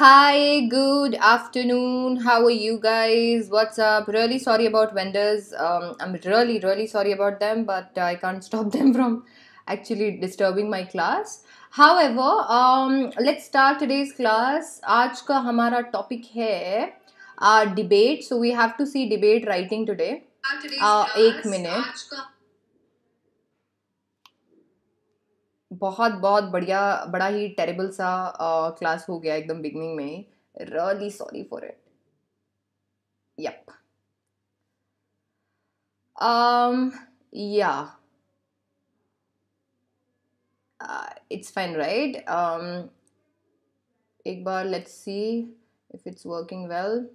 Hi, good afternoon. How are you guys? What's up? Really sorry about vendors. Um, I'm really, really sorry about them, but I can't stop them from actually disturbing my class. However, um, let's start today's class. आज का हमारा topic है uh, debate. So we have to see debate writing today. Uh, एक मिनट. बहुत बहुत बढ़िया बड़ा ही टेरेबल सा क्लास हो गया एकदम बिगनिंग में really sorry for it yep yeah it's fine right एक बार let's see if it's working well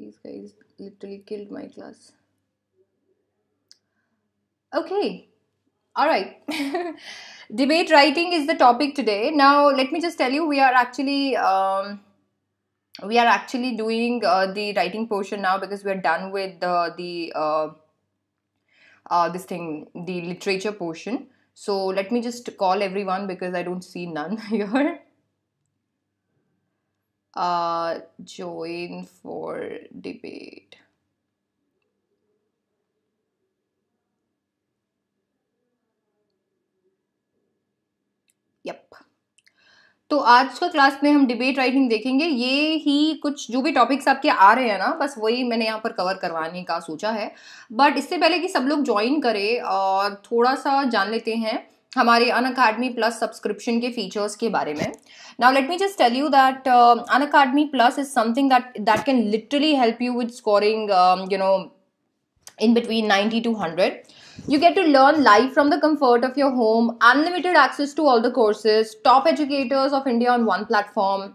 these guys literally killed my class okay All right. Debate writing is the topic today. Now, let me just tell you, we are actually. Um, we are actually doing uh, the writing portion now because we are done with the the uh, uh this thing the literature portion so let me just call everyone because i don't see none here uh, join for debate तो आज का class में हम debate writing देखेंगे ये ही कुछ जो भी टॉपिक्स आपके आ रहे हैं ना बस वही मैंने यहाँ पर कवर करवाने का सोचा है बट इससे पहले कि सब लोग ज्वाइन करें और थोड़ा सा जान लेते हैं हमारे अन अकाडमी प्लस सब्सक्रिप्शन के फीचर्स के बारे में now let me just tell you that Unacademy plus is something that that can literally help you with scoring you know in between 90 to 100. You get to learn live from the comfort of your home, unlimited access to all the courses, top educators of India on one platform,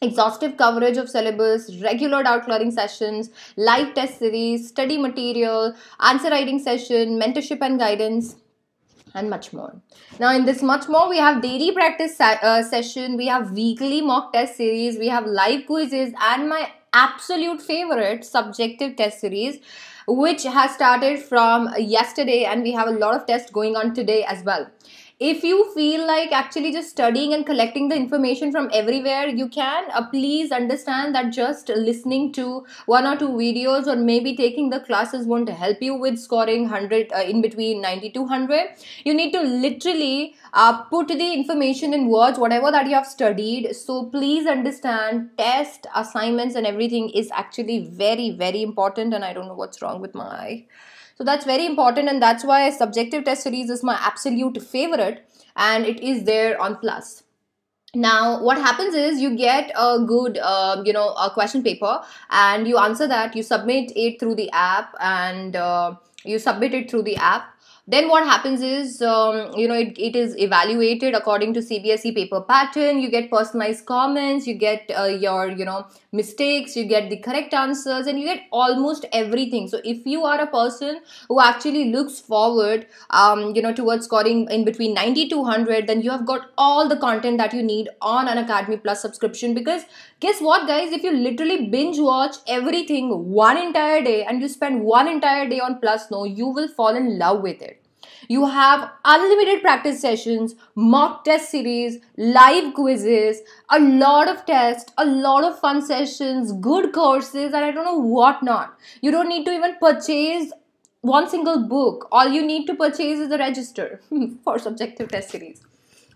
exhaustive coverage of syllabus, regular doubt clearing sessions, live test series, study material, answer writing session, mentorship and guidance and much more. Now, in this much more, we have daily practice se- uh, session, we have weekly mock test series, we have live quizzes, and my absolute favorite subjective test series which has started from yesterday and we have a lot of tests going on today as well if you feel like actually just studying and collecting the information from everywhere you can uh, please understand that just listening to one or two videos or maybe taking the classes won't help you with scoring 100 uh, in between 90 to 100 you need to literally uh, put the information in words whatever that you have studied so please understand test assignments and everything is actually very very important and i don't know what's wrong with my so that's very important and that's why subjective test series is my absolute favorite and it is there on Plus now what happens is you get a good uh, you know a question paper and you answer that you submit it through the app and uh, you submit it through the app then what happens is um, you know it, it is evaluated according to cbse paper pattern you get personalized comments you get uh, your you know mistakes you get the correct answers and you get almost everything so if you are a person who actually looks forward um, you know towards scoring in between 90 to 100 then you have got all the content that you need on an academy plus subscription because guess what guys if you literally binge watch everything one entire day and you spend one entire day on plus no you will fall in love with it you have unlimited practice sessions, mock test series, live quizzes, a lot of tests, a lot of fun sessions, good courses, and I don't know what not. You don't need to even purchase one single book. All you need to purchase is a register for subjective test series.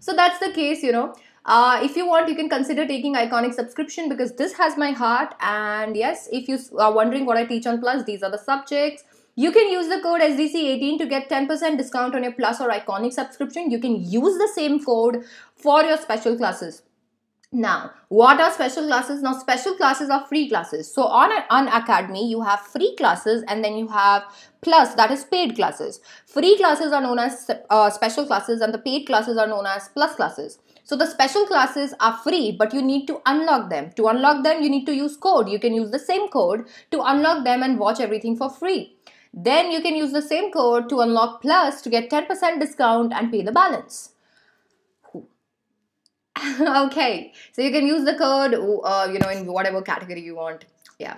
So that's the case, you know. Uh, if you want, you can consider taking Iconic subscription because this has my heart. And yes, if you are wondering what I teach on Plus, these are the subjects. You can use the code SDC18 to get 10% discount on your Plus or Iconic subscription. You can use the same code for your special classes. Now, what are special classes? Now, special classes are free classes. So, on, on Academy, you have free classes and then you have plus, that is paid classes. Free classes are known as uh, special classes and the paid classes are known as plus classes. So, the special classes are free, but you need to unlock them. To unlock them, you need to use code. You can use the same code to unlock them and watch everything for free. Then you can use the same code to unlock plus to get 10% discount and pay the balance. okay, so you can use the code, uh, you know, in whatever category you want. Yeah,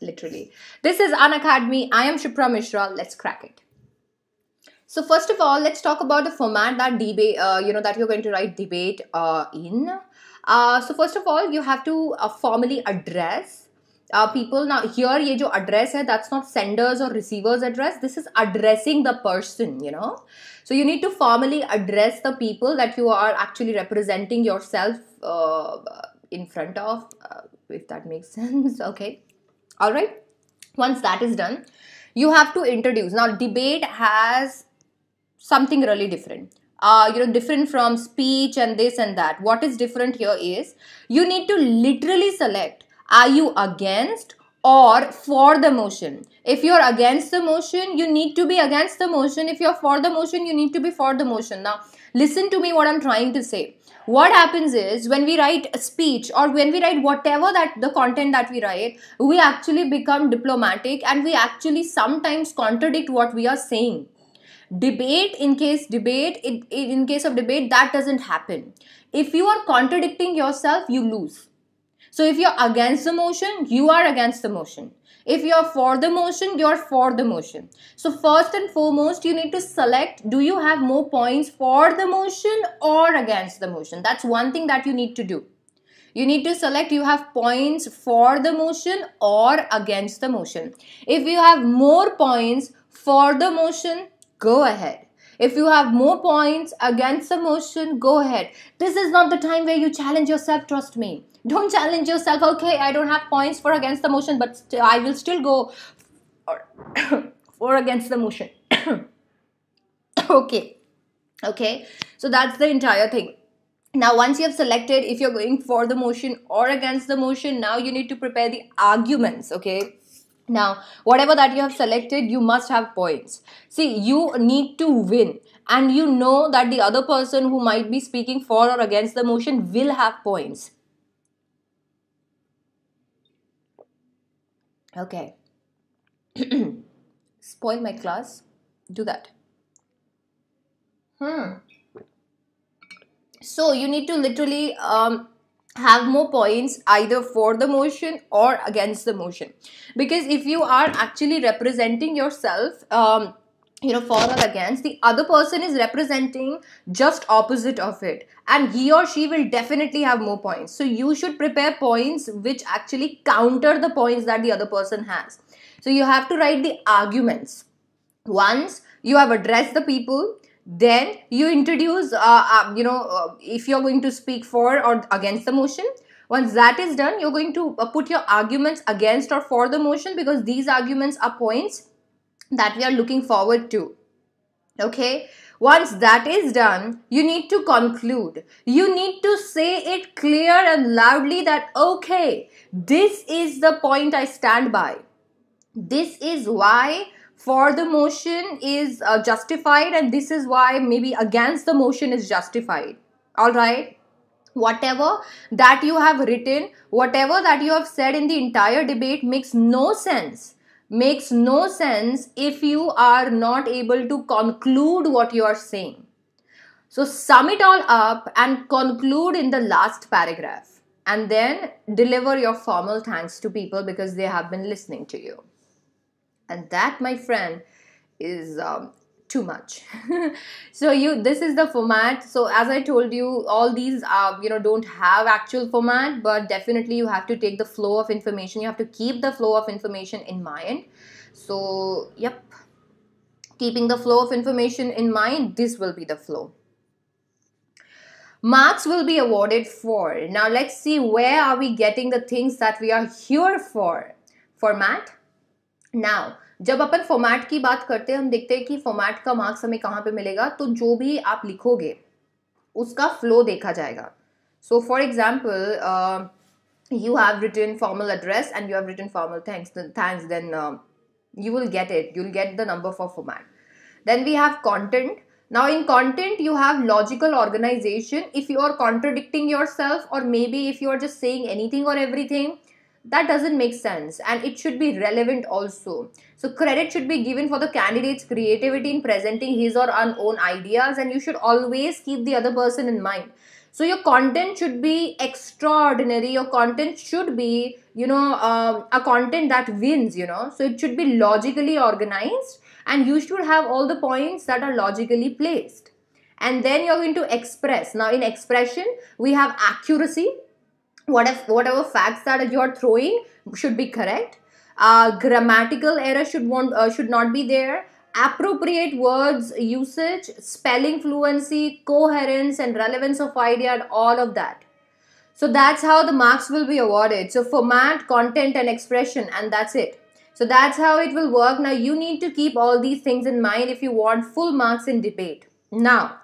literally. This is Academy. I am Shipra Mishra. Let's crack it. So first of all, let's talk about the format that debate, uh, you know, that you're going to write debate uh, in. Uh, so first of all, you have to uh, formally address uh, people now here ye jo address hai that's not sender's or receiver's address this is addressing the person you know so you need to formally address the people that you are actually representing yourself uh, in front of uh, if that makes sense okay all right once that is done you have to introduce now debate has something really different uh, you know different from speech and this and that what is different here is you need to literally select are you against or for the motion? If you're against the motion, you need to be against the motion. If you're for the motion, you need to be for the motion. Now, listen to me what I'm trying to say. What happens is when we write a speech or when we write whatever that the content that we write, we actually become diplomatic and we actually sometimes contradict what we are saying debate in case debate in, in case of debate that doesn't happen if you are contradicting yourself you lose so if you're against the motion, you are against the motion. If you're for the motion, you're for the motion. So first and foremost, you need to select do you have more points for the motion or against the motion? That's one thing that you need to do. You need to select you have points for the motion or against the motion. If you have more points for the motion, go ahead. If you have more points against the motion, go ahead. This is not the time where you challenge yourself, trust me. Don't challenge yourself, okay, I don't have points for against the motion, but I will still go for, for against the motion. okay, okay, so that's the entire thing now once you have selected if you're going for the motion or against the motion now you need to prepare the arguments okay now, whatever that you have selected, you must have points. See, you need to win and you know that the other person who might be speaking for or against the motion will have points. Okay. Spoil my class. Do that. Hmm. So you need to literally um, have more points either for the motion or against the motion because if you are actually representing yourself um, you know for or against the other person is representing just opposite of it and he or she will definitely have more points so you should prepare points which actually counter the points that the other person has so you have to write the arguments once you have addressed the people then you introduce uh, uh, you know uh, if you're going to speak for or against the motion once that is done you're going to uh, put your arguments against or for the motion because these arguments are points that we are looking forward to okay once that is done you need to conclude you need to say it clear and loudly that okay this is the point i stand by this is why for the motion is uh, justified and this is why maybe against the motion is justified all right whatever that you have written whatever that you have said in the entire debate makes no sense makes no sense if you are not able to conclude what you are saying so sum it all up and conclude in the last paragraph and then deliver your formal thanks to people because they have been listening to you and that my friend is um, too much so you this is the format so as i told you all these uh, you know don't have actual format but definitely you have to take the flow of information you have to keep the flow of information in mind so yep keeping the flow of information in mind this will be the flow marks will be awarded for now let's see where are we getting the things that we are here for format now जब अपन format की बात करते हैं हम देखते हैं कि फॉर्मेट का मार्क्स हमें कहाँ पे मिलेगा तो जो भी आप लिखोगे उसका फ्लो देखा जाएगा so for example you have written formal address and you have written formal thanks thanks then you will get it you will get the number for format then we have content now in content you have logical organization if you are contradicting yourself or maybe if you are just saying anything or thing that doesn't make sense and it should be relevant also so credit should be given for the candidate's creativity in presenting his or her own ideas and you should always keep the other person in mind so your content should be extraordinary your content should be you know uh, a content that wins you know so it should be logically organized and you should have all the points that are logically placed and then you're going to express now in expression we have accuracy what if, whatever facts that you're throwing should be correct uh, grammatical error should want uh, should not be there appropriate words usage spelling fluency coherence and relevance of idea and all of that so that's how the marks will be awarded so format content and expression and that's it so that's how it will work now you need to keep all these things in mind if you want full marks in debate now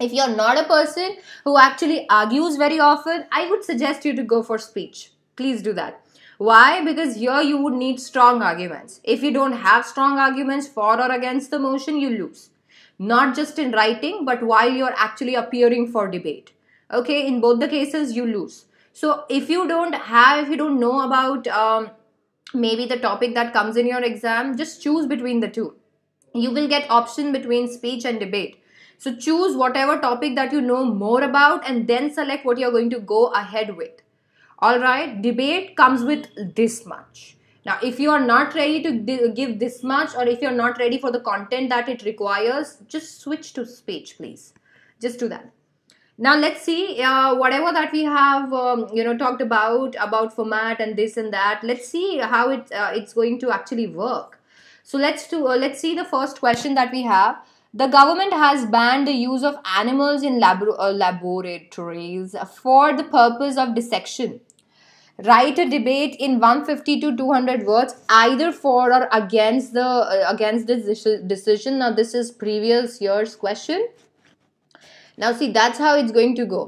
if you're not a person who actually argues very often, I would suggest you to go for speech. Please do that. Why? Because here you would need strong arguments. If you don't have strong arguments for or against the motion, you lose. Not just in writing, but while you're actually appearing for debate. Okay, in both the cases, you lose. So if you don't have, if you don't know about um, maybe the topic that comes in your exam, just choose between the two. You will get option between speech and debate so choose whatever topic that you know more about and then select what you're going to go ahead with. Alright, debate comes with this much. Now, if you are not ready to give this much or if you're not ready for the content that it requires, just switch to speech, please. Just do that now let's see uh, whatever that we have um, you know talked about about format and this and that let's see how it uh, it's going to actually work so let's do uh, let's see the first question that we have the government has banned the use of animals in labor- uh, laboratories for the purpose of dissection. Write a debate in 150 to 200 words, either for or against the uh, against this decision. Now, this is previous year's question. Now, see that's how it's going to go.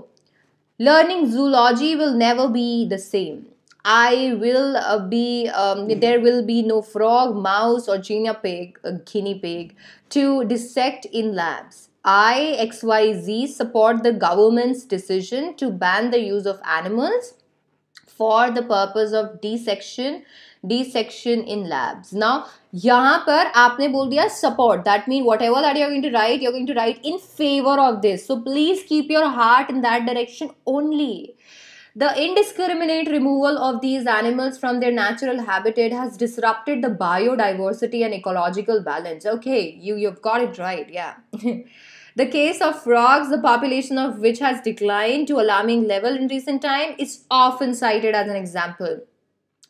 Learning zoology will never be the same. I will uh, be um, mm-hmm. there will be no frog, mouse, or guinea pig, uh, guinea pig to dissect in labs. I X Y Z support the government's decision to ban the use of animals for the purpose of dissection dissection in labs now yahan par aapne bol diya support that means whatever that you are going to write you are going to write in favor of this so please keep your heart in that direction only the indiscriminate removal of these animals from their natural habitat has disrupted the biodiversity and ecological balance. Okay, you, you've got it right, yeah. the case of frogs, the population of which has declined to alarming level in recent time, is often cited as an example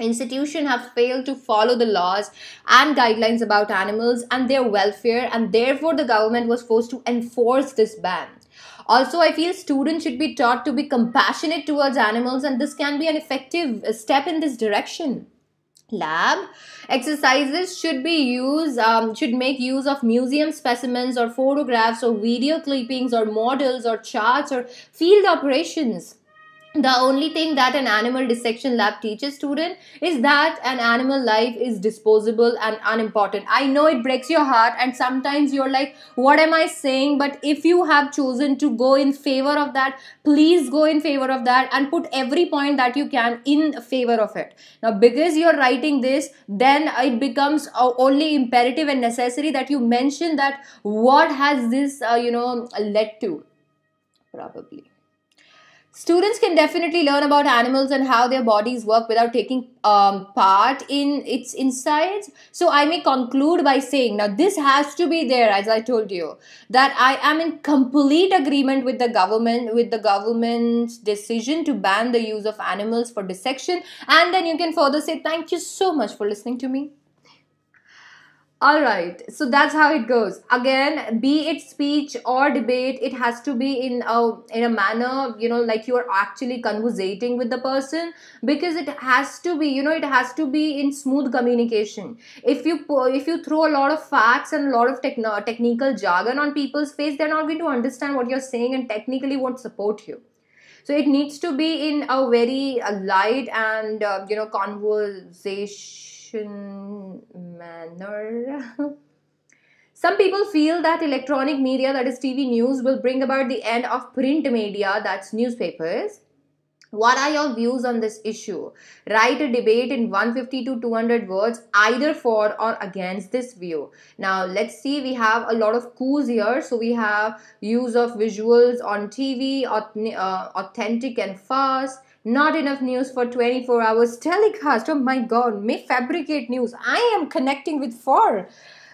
institutions have failed to follow the laws and guidelines about animals and their welfare and therefore the government was forced to enforce this ban also, I feel students should be taught to be compassionate towards animals, and this can be an effective uh, step in this direction lab exercises should be used um, should make use of museum specimens or photographs or video clippings or models or charts or field operations the only thing that an animal dissection lab teaches student is that an animal life is disposable and unimportant i know it breaks your heart and sometimes you're like what am i saying but if you have chosen to go in favor of that please go in favor of that and put every point that you can in favor of it now because you're writing this then it becomes uh, only imperative and necessary that you mention that what has this uh, you know led to probably students can definitely learn about animals and how their bodies work without taking um, part in its insides so i may conclude by saying now this has to be there as i told you that i am in complete agreement with the government with the government's decision to ban the use of animals for dissection and then you can further say thank you so much for listening to me all right so that's how it goes again be it speech or debate it has to be in a in a manner you know like you are actually conversating with the person because it has to be you know it has to be in smooth communication if you if you throw a lot of facts and a lot of techno- technical jargon on people's face they're not going to understand what you're saying and technically won't support you so it needs to be in a very uh, light and uh, you know conversation manner. Some people feel that electronic media, that is TV news, will bring about the end of print media, that's newspapers. What are your views on this issue? Write a debate in 150 to 200 words either for or against this view. Now, let's see, we have a lot of coups here. So, we have use of visuals on TV, uh, authentic and fast, not enough news for 24 hours telecast. Oh my god, may fabricate news. I am connecting with four.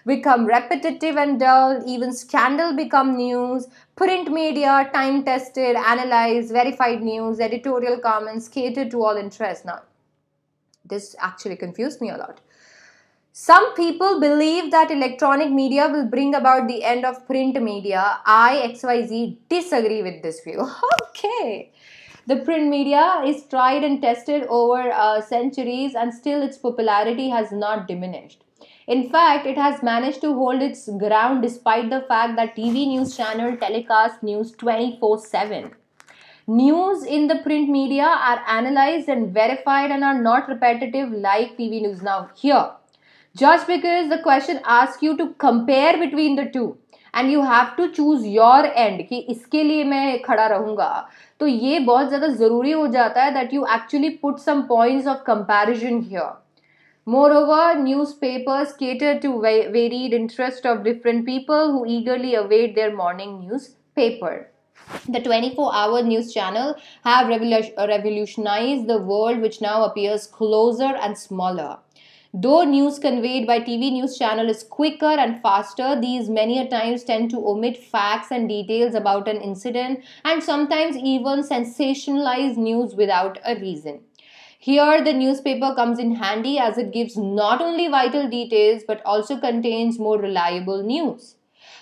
Become repetitive and dull, even scandal become news. Print media, time tested, analyzed, verified news, editorial comments catered to all interests. Now, this actually confused me a lot. Some people believe that electronic media will bring about the end of print media. I, XYZ, disagree with this view. okay. The print media is tried and tested over uh, centuries and still its popularity has not diminished. In fact, it has managed to hold its ground despite the fact that TV news channel telecast news 24 7. News in the print media are analyzed and verified and are not repetitive like TV news. Now, here, just because the question asks you to compare between the two and you have to choose your end, कि इसके लिए मैं खड़ा रहूंगा तो ये बहुत ज़्यादा ज़रूरी हो जाता है that you actually put some points Moreover, newspapers cater to varied interests of different people who eagerly await their morning newspaper. The 24-hour news channel have revolutionized the world which now appears closer and smaller. Though news conveyed by TV news channel is quicker and faster, these many a times tend to omit facts and details about an incident and sometimes even sensationalize news without a reason. Here, the newspaper comes in handy as it gives not only vital details but also contains more reliable news.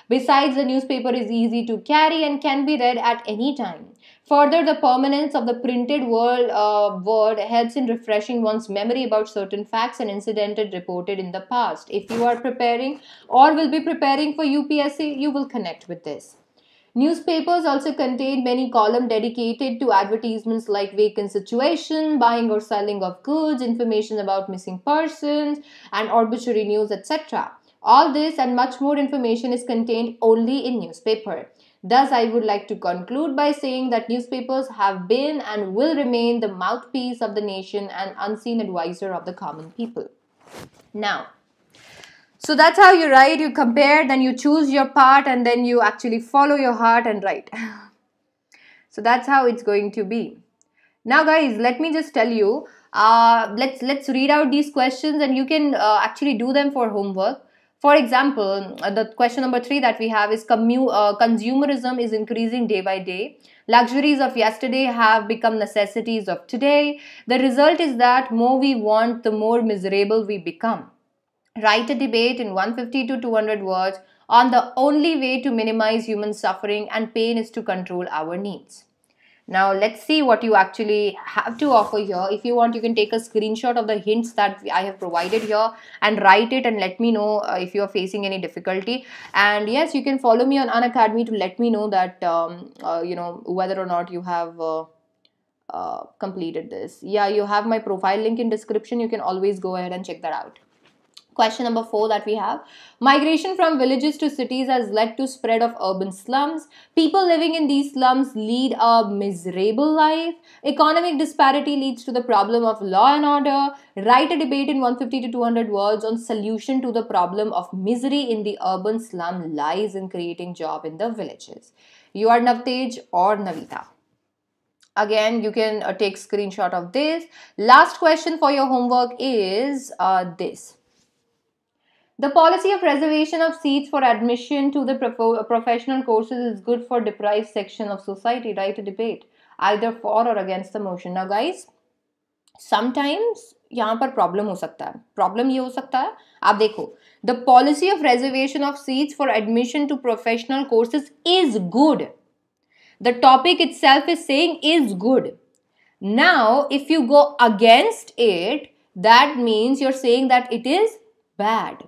Besides, the newspaper is easy to carry and can be read at any time. Further, the permanence of the printed word, uh, word helps in refreshing one's memory about certain facts and incidents reported in the past. If you are preparing or will be preparing for UPSC, you will connect with this. Newspapers also contain many columns dedicated to advertisements like vacant situation, buying or selling of goods, information about missing persons, and arbitrary news, etc. All this and much more information is contained only in newspaper. Thus, I would like to conclude by saying that newspapers have been and will remain the mouthpiece of the nation and unseen advisor of the common people. Now, so that's how you write, you compare, then you choose your part, and then you actually follow your heart and write. so that's how it's going to be. Now, guys, let me just tell you. Uh, let's let's read out these questions, and you can uh, actually do them for homework for example, the question number three that we have is commu- uh, consumerism is increasing day by day. Luxuries of yesterday have become necessities of today. The result is that more we want, the more miserable we become. Write a debate in 150 to 200 words on the only way to minimize human suffering and pain is to control our needs. Now let's see what you actually have to offer here. If you want, you can take a screenshot of the hints that I have provided here and write it and let me know uh, if you are facing any difficulty. And yes, you can follow me on Unacademy to let me know that, um, uh, you know, whether or not you have... Uh, uh, completed this yeah you have my profile link in description you can always go ahead and check that out Question number four that we have. Migration from villages to cities has led to spread of urban slums. People living in these slums lead a miserable life. Economic disparity leads to the problem of law and order. Write a debate in 150 to 200 words on solution to the problem of misery in the urban slum lies in creating job in the villages. You are Navtej or Navita again you can uh, take screenshot of this last question for your homework is uh, this the policy of reservation of seats for admission to the pro professional courses is good for deprived section of society. Right? To debate either for or against the motion. Now, guys, sometimes यहाँ पर problem हो सकता है problem ये हो सकता है आप देखो the policy of reservation of seats for admission to professional courses is good the topic itself is saying is good now if you go against it that means you're saying that it is bad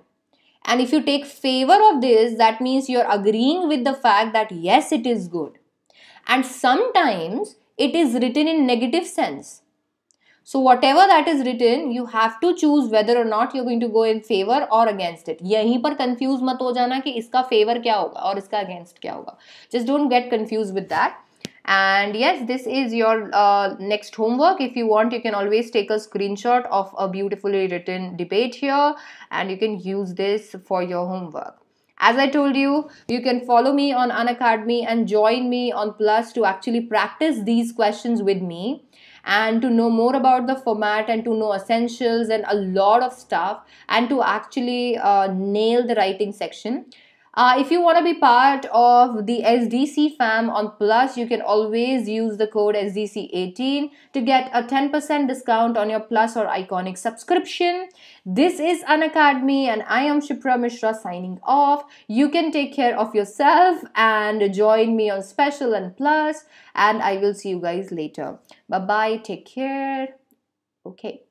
and if you take favor of this, that means you're agreeing with the fact that yes, it is good. And sometimes it is written in negative sense. So whatever that is written, you have to choose whether or not you're going to go in favor or against it. यहीं पर confuse मत हो जाना कि इसका favor क्या होगा और इसका against क्या होगा. Just don't get confused with that and yes this is your uh, next homework if you want you can always take a screenshot of a beautifully written debate here and you can use this for your homework as I told you, you can follow me on Unacademy and join me on Plus to actually practice these questions with me. And to know more about the format and to know essentials and a lot of stuff and to actually uh, nail the writing section. Uh, if you want to be part of the SDC fam on Plus, you can always use the code SDC18 to get a 10% discount on your Plus or Iconic subscription. This is An Academy, and I am Shipra Mishra signing off. You can take care of yourself and join me on Special and Plus, and I will see you guys later. Bye bye, take care. Okay.